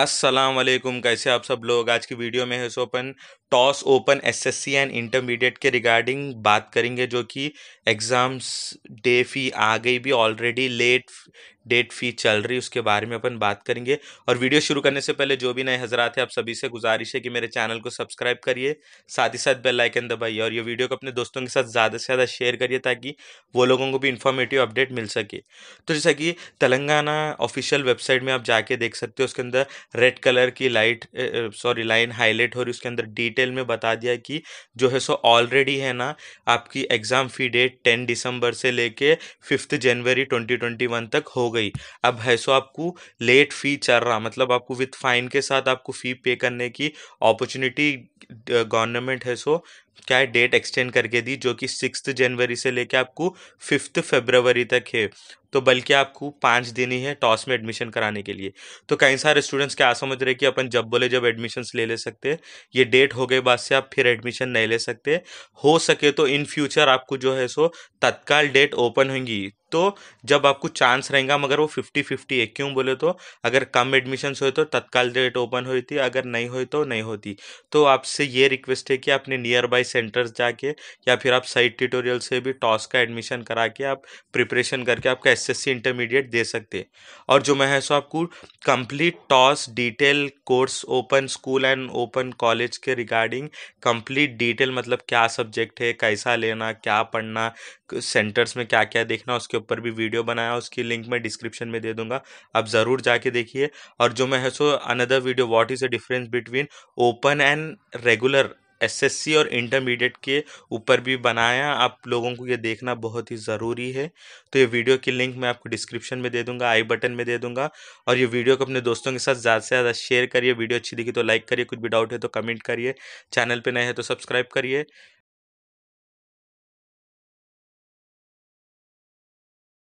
अस्सलाम वालेकुम कैसे आप सब लोग आज की वीडियो में है सो अपन TOSS open SSC and intermediate के रिगार्डिंग बात करेंगे जो कि एग्ज़ाम्स डे फी आ गई भी ऑलरेडी लेट डेट फी चल रही उसके बारे में अपन बात करेंगे और वीडियो शुरू करने से पहले जो भी नए हजरात हैं आप सभी से गुजारिश है कि मेरे चैनल को सब्सक्राइब करिए साथ ही साथ बेल आइकन दबाइए और ये वीडियो को अपने दोस्तों के साथ ज़्यादा से ज़्यादा शेयर करिए ताकि वो लोगों को भी इन्फॉर्मेटिव अपडेट मिल सके तो जैसा कि तेलंगाना ऑफिशियल वेबसाइट में आप जाके देख सकते हो उसके अंदर रेड कलर की लाइट सॉरी लाइन हाईलाइट हो रही उसके अंदर डिटेल में बता दिया कि जो है सो ऑलरेडी है ना आपकी एग्ज़ाम फ़ी डेट टेन दिसंबर से लेके फिफ्थ जनवरी ट्वेंटी तक होगा गई अब है सो आपको लेट फी चल रहा मतलब आपको विथ फाइन के साथ आपको फ़ी पे करने की अपॉर्चुनिटी गवर्नमेंट है सो क्या है डेट एक्सटेंड करके दी जो कि सिक्स जनवरी से लेके आपको फिफ्थ फेबरवरी तक है तो बल्कि आपको पाँच दिन ही है टॉस में एडमिशन कराने के लिए तो कई सारे स्टूडेंट्स क्या समझ रहे कि अपन जब बोले जब एडमिशन्स ले ले सकते ये डेट हो गए बाद से आप फिर एडमिशन नहीं ले सकते हो सके तो इन फ्यूचर आपको जो है सो तत्काल डेट ओपन होंगी तो जब आपको चांस रहेगा मगर वो फिफ्टी फिफ्टी है क्यों बोले तो अगर कम एडमिशन्स हुए तो तत्काल डेट ओपन हुई थी अगर नहीं हुई तो नहीं होती तो आपसे ये रिक्वेस्ट है कि अपने नियर बाई सेंटर्स जाके या फिर आप साइट ट्यूटोरियल से भी टॉस का एडमिशन करा के आप प्रिपरेशन करके आपका एसएससी इंटरमीडिएट दे सकते और जो मैं है सो आपको complete TOSS detail course open school and open college के रिगार्डिंग कंप्लीट डिटेल मतलब क्या सब्जेक्ट है कैसा लेना क्या पढ़ना सेंटर्स में क्या क्या देखना उसके ऊपर भी वीडियो बनाया उसकी लिंक मैं डिस्क्रिप्शन में दे दूंगा आप ज़रूर जाके देखिए और जो मैं है so another video what is the difference between open and regular SSC और इंटरमीडिएट के ऊपर भी बनाया आप लोगों को ये देखना बहुत ही ज़रूरी है तो ये वीडियो की लिंक मैं आपको डिस्क्रिप्शन में दे दूंगा आई बटन में दे दूंगा और ये वीडियो को अपने दोस्तों के साथ ज़्यादा से ज़्यादा शेयर करिए वीडियो अच्छी दिखी तो लाइक करिए कुछ भी डाउट है तो कमेंट करिए चैनल पर नए हैं तो सब्सक्राइब करिए